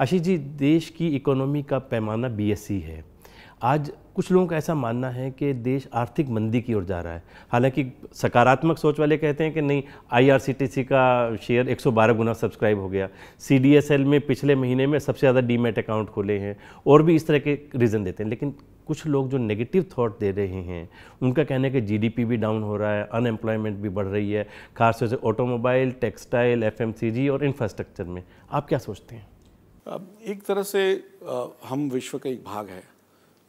आशीष जी देश की इकोनॉमी का पैमाना बी e है आज कुछ लोगों का ऐसा मानना है कि देश आर्थिक मंदी की ओर जा रहा है हालांकि सकारात्मक सोच वाले कहते हैं कि नहीं आईआरसीटीसी का शेयर 112 गुना सब्सक्राइब हो गया सीडीएसएल में पिछले महीने में सबसे ज़्यादा डीमेट अकाउंट खोले हैं और भी इस तरह के रीज़न देते हैं लेकिन कुछ लोग जो नेगेटिव थॉट दे रहे हैं उनका कहना है कि जीडीपी भी डाउन हो रहा है अनएम्प्लॉयमेंट भी बढ़ रही है खासतौर से ऑटोमोबाइल टेक्सटाइल एफएमसीजी और इंफ्रास्ट्रक्चर में आप क्या सोचते हैं एक तरह से हम विश्व का एक भाग है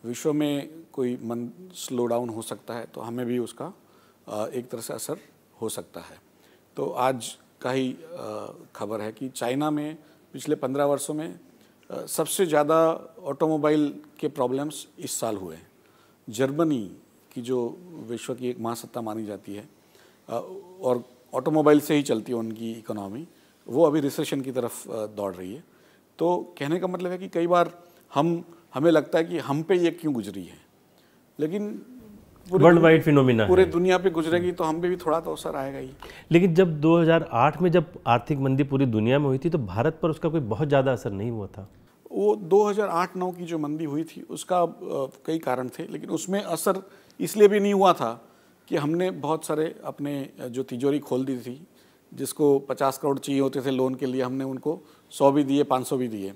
विश्व में कोई मन स्लो डाउन हो सकता है तो हमें भी उसका एक तरह से असर हो सकता है तो आज का ही खबर है कि चाइना में पिछले पंद्रह वर्षों में सबसे ज़्यादा ऑटोमोबाइल के प्रॉब्लम्स इस साल हुए हैं जर्मनी की जो विश्व की एक महासत्ता मानी जाती है और ऑटोमोबाइल से ही चलती है उनकी इकोनॉमी वो अभी रिसेशन की तरफ दौड़ रही है तो कहने का मतलब है कि कई बार हम हमें लगता है कि हम पे ये क्यों गुजरी है लेकिन वर्ल्ड वाइड फिनोमिना पूरे दुनिया पे गुजरेगी तो हम पे भी थोड़ा तो असर आएगा ही लेकिन जब 2008 में जब आर्थिक मंदी पूरी दुनिया में हुई थी तो भारत पर उसका कोई बहुत ज़्यादा असर नहीं हुआ था वो 2008-9 की जो मंदी हुई थी उसका कई कारण थे लेकिन उसमें असर इसलिए भी नहीं हुआ था कि हमने बहुत सारे अपने जो तिजोरी खोल दी थी जिसको 50 करोड़ चाहिए होते थे लोन के लिए हमने उनको सौ भी दिए पाँच सौ भी दिए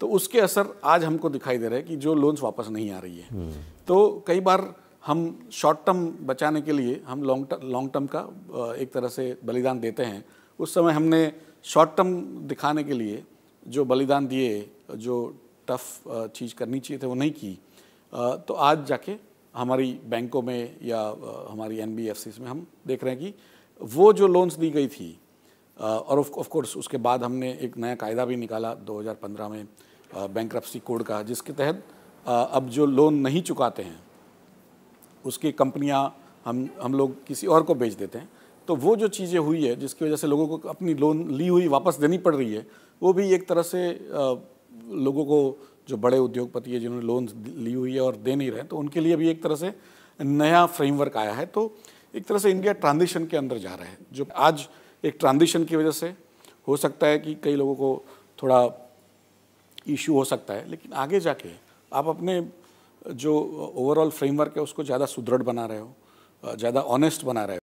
तो उसके असर आज हमको दिखाई दे रहे हैं कि जो लोन्स वापस नहीं आ रही है हम्म। तो कई बार हम शॉर्ट टर्म बचाने के लिए हम लॉन्ग टर्म लॉन्ग टर्म का एक तरह से बलिदान देते हैं उस समय हमने शॉर्ट टर्म दिखाने के लिए जो बलिदान दिए जो टफ चीज़ करनी चाहिए थे वो नहीं की तो आज जाके हमारी बैंकों में या हमारी एन में हम देख रहे हैं कि वो जो लोन्स दी गई थी और ऑफ कोर्स उसके बाद हमने एक नया कायदा भी निकाला 2015 में बैंक कोड का जिसके तहत अब जो लोन नहीं चुकाते हैं उसकी कंपनियां हम हम लोग किसी और को बेच देते हैं तो वो जो चीज़ें हुई है जिसकी वजह से लोगों को अपनी लोन ली हुई वापस देनी पड़ रही है वो भी एक तरह से लोगों को जो बड़े उद्योगपति है जिन्होंने लोन ली हुई है और दे नहीं रहे तो उनके लिए भी एक तरह से नया फ्रेमवर्क आया है तो एक तरह से इंडिया ट्रांजिशन के अंदर जा रहा है जो आज एक ट्रांजिशन की वजह से हो सकता है कि कई लोगों को थोड़ा इश्यू हो सकता है लेकिन आगे जाके आप अपने जो ओवरऑल फ्रेमवर्क है उसको ज़्यादा सुदृढ़ बना रहे हो ज़्यादा ऑनेस्ट बना रहे हो